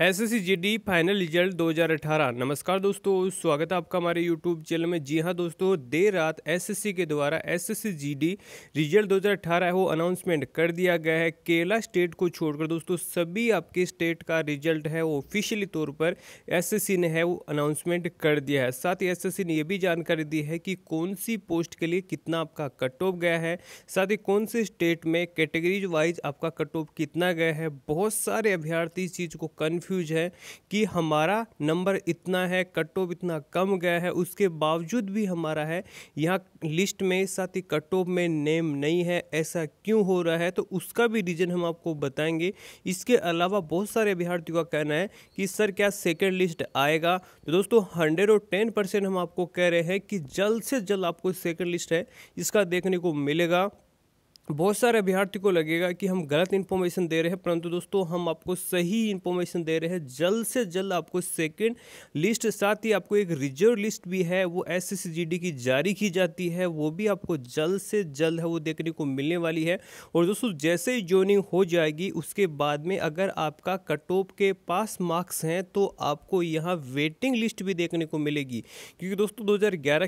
S S final result 2018 नमस्कार दोस्तों स्वागत है आपका हमारे यूट्यूब चैनल में जी हाँ दोस्तों देर रात एसएससी के द्वारा एसएससी जीडी रिजल्ट 2018 है वो अनाउंसमेंट कर दिया गया है केरला स्टेट को छोड़कर दोस्तों सभी आपके स्टेट का रिजल्ट है वो ऑफिशियली तौर पर एसएससी ने है वो अनाउंसमेंट कर दिया है साथ ही एस ने यह भी जानकारी दी है कि कौन सी पोस्ट के लिए कितना आपका कट ऑफ गया है साथ ही कौन से स्टेट में कैटेगरीज वाइज आपका कट ऑफ कितना गया है बहुत सारे अभ्यर्थी इस चीज़ को कन्फ्यू कंफ्यूज है कि हमारा नंबर इतना है कट ऑफ इतना कम गया है उसके बावजूद भी हमारा है यहाँ लिस्ट में साथ ही कट ऑफ में नेम नहीं है ऐसा क्यों हो रहा है तो उसका भी रीज़न हम आपको बताएंगे इसके अलावा बहुत सारे अभ्यार्थियों का कहना है कि सर क्या सेकेंड लिस्ट आएगा तो दोस्तों हंड्रेड और टेन परसेंट हम आपको कह रहे हैं कि जल्द से जल्द आपको सेकेंड लिस्ट है इसका देखने को मिलेगा बहुत सारे अभ्यर्थी को लगेगा कि हम गलत इन्फॉर्मेशन दे रहे हैं परंतु दोस्तों हम आपको सही इन्फॉर्मेशन दे रहे हैं जल्द से जल्द आपको सेकंड लिस्ट साथ ही आपको एक रिजर्व लिस्ट भी है वो एस की जारी की जाती है वो भी आपको जल्द से जल्द है वो देखने को मिलने वाली है और दोस्तों जैसे ही ज्वाइनिंग हो जाएगी उसके बाद में अगर आपका कट ऑफ के पास मार्क्स हैं तो आपको यहाँ वेटिंग लिस्ट भी देखने को मिलेगी क्योंकि दोस्तों दो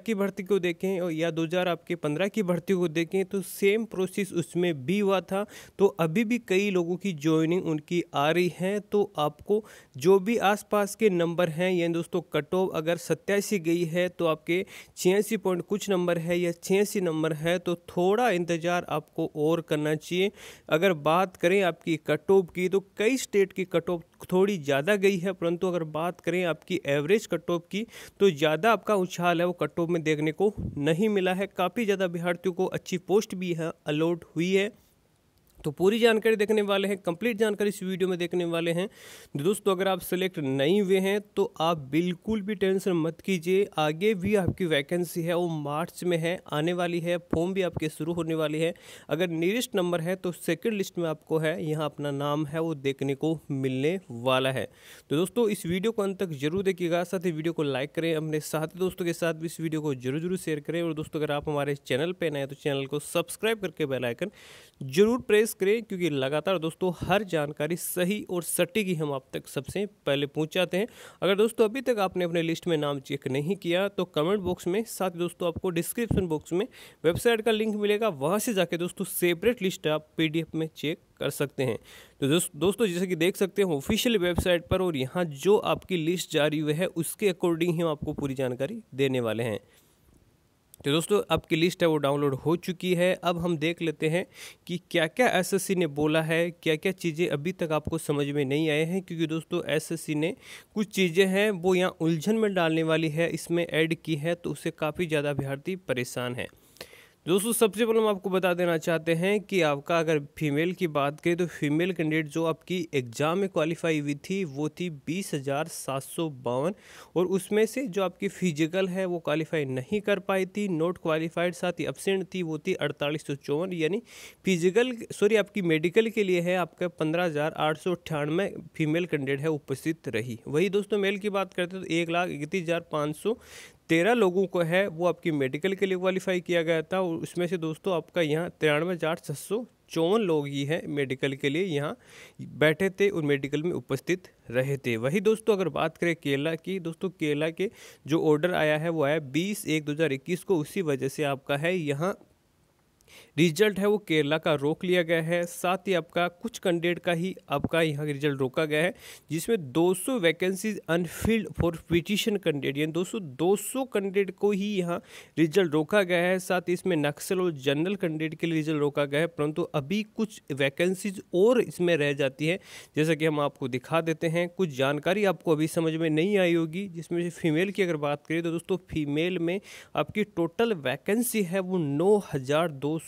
की भर्ती को देखें या दो आपके पंद्रह की भर्ती को देखें तो सेम प्रोसेस इंक्रीज़ उसमें भी हुआ था तो अभी भी कई लोगों की ज्वाइनिंग उनकी आ रही है तो आपको जो भी आसपास के नंबर हैं यानी दोस्तों कट ऑफ अगर सत्यासी गई है तो आपके छियासी पॉइंट कुछ नंबर है या छियासी नंबर है तो थोड़ा इंतज़ार आपको और करना चाहिए अगर बात करें आपकी कट ऑफ की तो कई स्टेट की कट ऑफ थोड़ी ज़्यादा गई है परंतु अगर बात करें आपकी एवरेज कट ऑफ की तो ज़्यादा आपका उछाल है वो कट ऑफ में देखने को नहीं मिला है काफ़ी ज़्यादा अभ्यर्थियों को अच्छी पोस्ट भी यहाँ अलॉट हुई है तो पूरी जानकारी देखने वाले हैं कंप्लीट जानकारी इस वीडियो में देखने वाले हैं तो दोस्तों अगर आप सेलेक्ट नहीं हुए हैं तो आप बिल्कुल भी टेंशन मत कीजिए आगे भी आपकी वैकेंसी है वो मार्च में है आने वाली है फॉर्म भी आपके शुरू होने वाली है अगर नीरेस्ट नंबर है तो सेकेंड लिस्ट में आपको है यहाँ अपना नाम है वो देखने को मिलने वाला है तो दोस्तों इस वीडियो को अंत तक जरूर देखिएगा साथ ही वीडियो को लाइक करें अपने साथी दोस्तों के साथ भी इस वीडियो को जरूर जरूर शेयर करें और दोस्तों अगर आप हमारे चैनल पर नए तो चैनल को सब्सक्राइब करके बेलाइकन जरूर प्रेस प्रेस करें क्योंकि लगातार दोस्तों हर जानकारी सही और सटीक ही हम आप तक सबसे पहले पहुंचाते हैं अगर दोस्तों अभी तक आपने अपने लिस्ट में नाम चेक नहीं किया तो कमेंट बॉक्स में साथ दोस्तों आपको डिस्क्रिप्शन बॉक्स में वेबसाइट का लिंक मिलेगा वहाँ से जाके दोस्तों सेपरेट लिस्ट आप पी में चेक कर सकते हैं तो दोस्तों जैसे कि देख सकते हैं ऑफिशियल वेबसाइट पर और यहाँ जो आपकी लिस्ट जारी हुई है उसके अकॉर्डिंग ही हम आपको पूरी जानकारी देने वाले हैं तो दोस्तों अब की लिस्ट है वो डाउनलोड हो चुकी है अब हम देख लेते हैं कि क्या क्या एसएससी ने बोला है क्या क्या चीज़ें अभी तक आपको समझ में नहीं आए हैं क्योंकि दोस्तों एसएससी ने कुछ चीज़ें हैं वो यहाँ उलझन में डालने वाली है इसमें ऐड की है तो उससे काफ़ी ज़्यादा अभ्यर्थी परेशान हैं दोस्तों सबसे पहले हम आपको बता देना चाहते हैं कि आपका अगर फीमेल की बात करें तो फीमेल कैंडिडेट जो आपकी एग्ज़ाम में क्वालिफाई हुई थी वो थी बीस हज़ार सात सौ बावन और उसमें से जो आपकी फिजिकल है वो क्वालिफाई नहीं कर पाई थी नॉट क्वालिफाइड साथ ही अपसेंट थी वो थी अड़तालीस सौ चौवन यानी फिजिकल सॉरी आपकी मेडिकल के लिए है आपका पंद्रह हज़ार आठ सौ अट्ठानवे फीमेल कैंडिडेट है उपस्थित रही वही दोस्तों मेल की बात करते तो एक लाख इकतीस हज़ार पाँच सौ तेरह लोगों को है वो आपकी मेडिकल के लिए क्वालिफाई किया गया था और उसमें से दोस्तों आपका यहाँ तिरानवे हज़ार छः सौ चौवन लोग ही हैं मेडिकल के लिए यहाँ बैठे थे और मेडिकल में उपस्थित रहे थे वही दोस्तों अगर बात करें केरला की दोस्तों केरला के जो ऑर्डर आया है वो आया बीस एक दो हज़ार इक्कीस को उसी वजह से आपका है यहाँ रिजल्ट है वो केरला का रोक लिया गया है साथ ही आपका कुछ कैंडिडेट का ही आपका यहाँ रिजल्ट रोका गया है जिसमें 200 vacancies unfilled for petition candidate यानी 200 सौ कैंडिडेट को ही यहाँ रिजल्ट रोका गया है साथ ही इसमें नक्सल और जनरल कैंडिडेट के लिए रिजल्ट रोका गया है परंतु अभी कुछ वैकेंसीज और इसमें रह जाती है जैसा कि हम आपको दिखा देते हैं कुछ जानकारी आपको अभी समझ में नहीं आई होगी जिसमें से फीमेल की अगर बात करें तो दोस्तों फीमेल में आपकी टोटल वैकेंसी है वो नौ हज़ार दो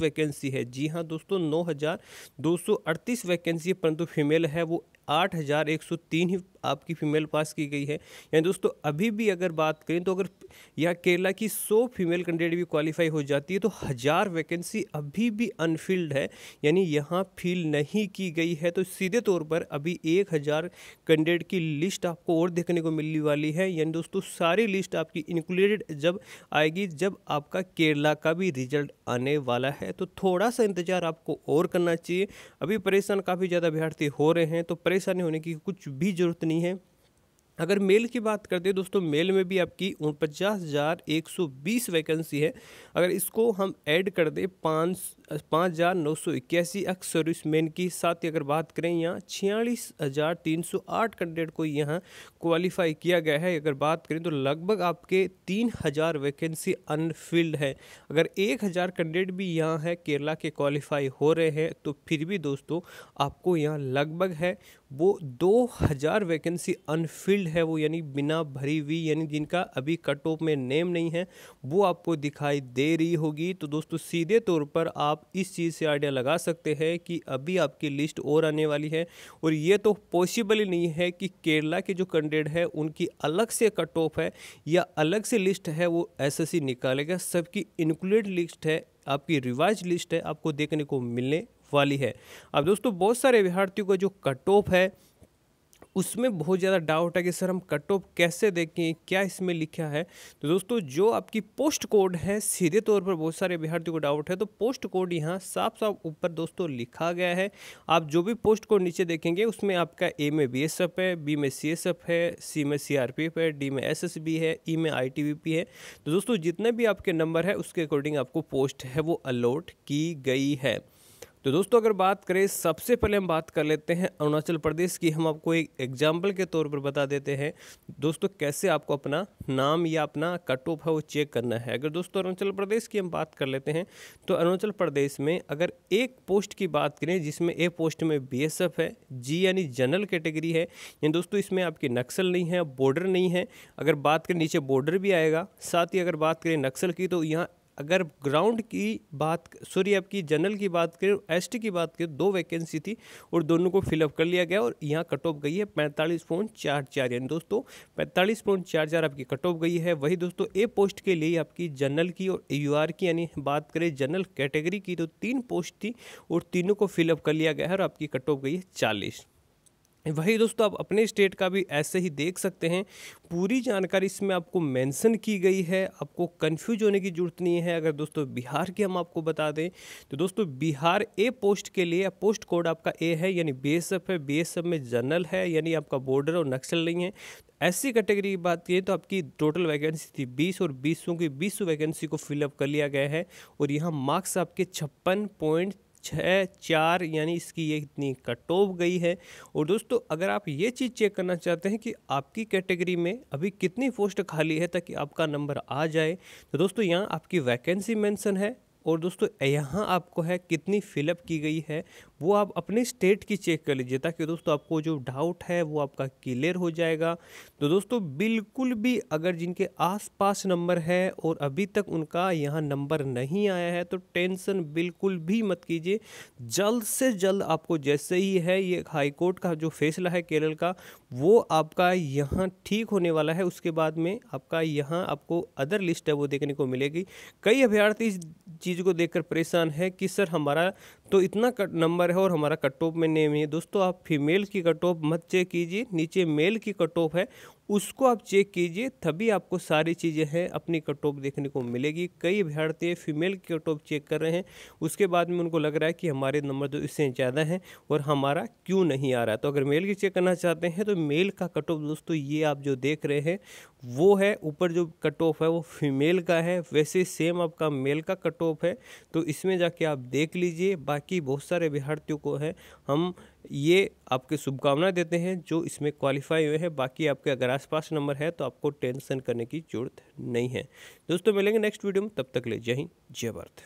वैकेंसी है जी हाँ दोस्तों नौ हज़ार दो सौ अड़तीस वैकेंसी परंतु फीमेल है वो आठ हज़ार एक सौ तीन आपकी फ़ीमेल पास की गई है यानी दोस्तों अभी भी अगर बात करें तो अगर या केरला की सौ फीमेल कैंडिडेट भी क्वालिफाई हो जाती है तो हज़ार वैकेंसी अभी भी अनफिल्ड है यानी यहाँ फिल नहीं की गई है तो सीधे तौर पर अभी एक हज़ार कैंडिडेट की लिस्ट आपको और देखने को मिलने वाली है यानी दोस्तों सारी लिस्ट आपकी इंक्लूडेड जब आएगी जब आपका केरला का भी रिजल्ट आने वाला है तो थोड़ा सा इंतज़ार आपको और करना चाहिए अभी परेशान काफ़ी ज़्यादा अभ्यर्थी हो रहे हैं तो परेशान परेशानी होने की कुछ भी ज़रूरत नहीं है अगर मेल की बात करते हैं दोस्तों मेल में भी आपकी उनपचास हज़ार एक सौ बीस वैकेंसी है अगर इसको हम ऐड कर दें पाँच पाँच हज़ार नौ सौ इक्यासी एक्स सर्विस मैन की साथ ही अगर बात करें यहाँ छियालीस हज़ार तीन सौ आठ कैंडिडेट को यहाँ क्वालिफाई किया गया है अगर बात करें तो लगभग आपके तीन हज़ार वैकेंसी अनफिल्ड है अगर एक हज़ार कैंडिडेट भी यहाँ है केरला के क्वालिफाई हो रहे हैं तो फिर भी दोस्तों आपको यहाँ लगभग है वो दो हज़ार वैकेंसी अनफिल्ड है वो यानी बिना भरी हुई यानी जिनका अभी कट ऑफ में नेम नहीं है वो आपको दिखाई दे रही होगी तो दोस्तों सीधे तौर पर आप इस चीज़ से आइडिया लगा सकते हैं कि अभी आपकी लिस्ट और आने वाली है और ये तो पॉसिबल ही नहीं है कि केरला के जो कैंडिडेट है उनकी अलग से कट ऑफ है या अलग से लिस्ट है वो एस निकालेगा सबकी इंक्लूडेड लिस्ट है आपकी रिवाइज लिस्ट है आपको देखने को मिलने वाली है अब दोस्तों बहुत सारे अभ्यर्थियों का जो कट ऑफ है उसमें बहुत ज़्यादा डाउट है कि सर हम कट ऑफ कैसे देखें क्या इसमें लिखा है तो दोस्तों जो आपकी पोस्ट कोड है सीधे तौर पर बहुत सारे अभ्यर्थियों को डाउट है तो पोस्ट कोड यहाँ साफ साफ ऊपर दोस्तों लिखा गया है आप जो भी पोस्ट कोड नीचे देखेंगे उसमें आपका ए में बी है बी में सी है सी में सी है डी में एस है ई e में आई है तो दोस्तों जितने भी आपके नंबर है उसके अकॉर्डिंग आपको पोस्ट है वो अलॉट की गई है तो दोस्तों अगर बात करें सबसे पहले हम बात कर लेते हैं अरुणाचल प्रदेश की हम आपको एक एग्जाम्पल के तौर पर बता देते हैं दोस्तों कैसे आपको अपना नाम या अपना कट ऑफ है वो चेक करना है अगर दोस्तों अरुणाचल प्रदेश की हम बात कर लेते हैं तो अरुणाचल प्रदेश में अगर एक पोस्ट की बात करें जिसमें ए पोस्ट में बी है जी यानी जनरल कैटेगरी है यानी दोस्तों इसमें आपकी नक्सल नहीं है बॉर्डर नहीं है अगर बात करें नीचे बॉर्डर भी आएगा साथ ही अगर बात करें नक्सल की तो यहाँ अगर ग्राउंड की बात सॉरी आपकी जनरल की बात करें एस की बात करें दो वैकेंसी थी और दोनों को फिलअप कर लिया गया और यहाँ कट ऑफ गई है पैंतालीस पॉइंट चार चार यानी दोस्तों पैंतालीस पॉइंट चार चार आपकी कट ऑफ गई है वही दोस्तों ए पोस्ट के लिए आपकी जनरल की और यू की यानी बात करें जनरल कैटेगरी की तो तीन पोस्ट थी और तीनों को फिलअप कर लिया गया है और आपकी कट ऑफ गई है चालीस वही दोस्तों आप अपने स्टेट का भी ऐसे ही देख सकते हैं पूरी जानकारी इसमें आपको मेंशन की गई है आपको कंफ्यूज होने की जरूरत नहीं है अगर दोस्तों बिहार की हम आपको बता दें तो दोस्तों बिहार ए पोस्ट के लिए पोस्ट कोड आपका ए है यानी बी है बी में जनरल है यानी आपका बॉर्डर और नक्सल नहीं है ऐसी कैटेगरी की बात करें तो आपकी टोटल वैकेंसी थी 20 और 20 की 20 वैकेंसी को फिलअप कर लिया गया है और यहाँ मार्क्स आपके छप्पन पॉइंट छः चार यानी इसकी ये इतनी कट ऑफ गई है और दोस्तों अगर आप ये चीज़ चेक करना चाहते हैं कि आपकी कैटेगरी में अभी कितनी पोस्ट खाली है ताकि आपका नंबर आ जाए तो दोस्तों यहाँ आपकी वैकेंसी मेंशन है और दोस्तों यहाँ आपको है कितनी फिलअप की गई है वो आप अपने स्टेट की चेक कर लीजिए ताकि दोस्तों आपको जो डाउट है वो आपका क्लियर हो जाएगा तो दोस्तों बिल्कुल भी अगर जिनके आसपास नंबर है और अभी तक उनका यहाँ नंबर नहीं आया है तो टेंशन बिल्कुल भी मत कीजिए जल्द से जल्द आपको जैसे ही है ये हाईकोर्ट का जो फैसला है केरल का वो आपका यहाँ ठीक होने वाला है उसके बाद में आपका यहाँ आपको अदर लिस्ट है वो देखने को मिलेगी कई अभ्यर्थी इस चीज़ को देखकर परेशान है कि सर हमारा तो इतना कट नंबर है और हमारा कट ऑफ में नेम है दोस्तों आप फीमेल की कट ऑफ मत चेक कीजिए नीचे मेल की कट ऑफ है उसको आप चेक कीजिए तभी आपको सारी चीज़ें हैं अपनी कट ऑफ देखने को मिलेगी कई अभ्यर्थी फीमेल की कट ऑफ चेक कर रहे हैं उसके बाद में उनको लग रहा है कि हमारे नंबर तो इससे ज़्यादा हैं और हमारा क्यों नहीं आ रहा है तो अगर मेल की चेक करना चाहते हैं तो मेल का कट ऑफ दोस्तों ये आप जो देख रहे हैं वो है ऊपर जो कट ऑफ है वो फीमेल का है वैसे सेम आपका मेल का कट ऑफ है तो इसमें जाके आप देख लीजिए बाकी बहुत सारे अभ्यर्थियों को है हम ये आपके शुभकामना देते हैं जो इसमें क्वालिफाई हुए हैं बाकी आपके अगर आसपास नंबर है तो आपको टेंशन करने की जरूरत नहीं है दोस्तों मिलेंगे नेक्स्ट वीडियो में तब तक ले जय हिंद जय भारत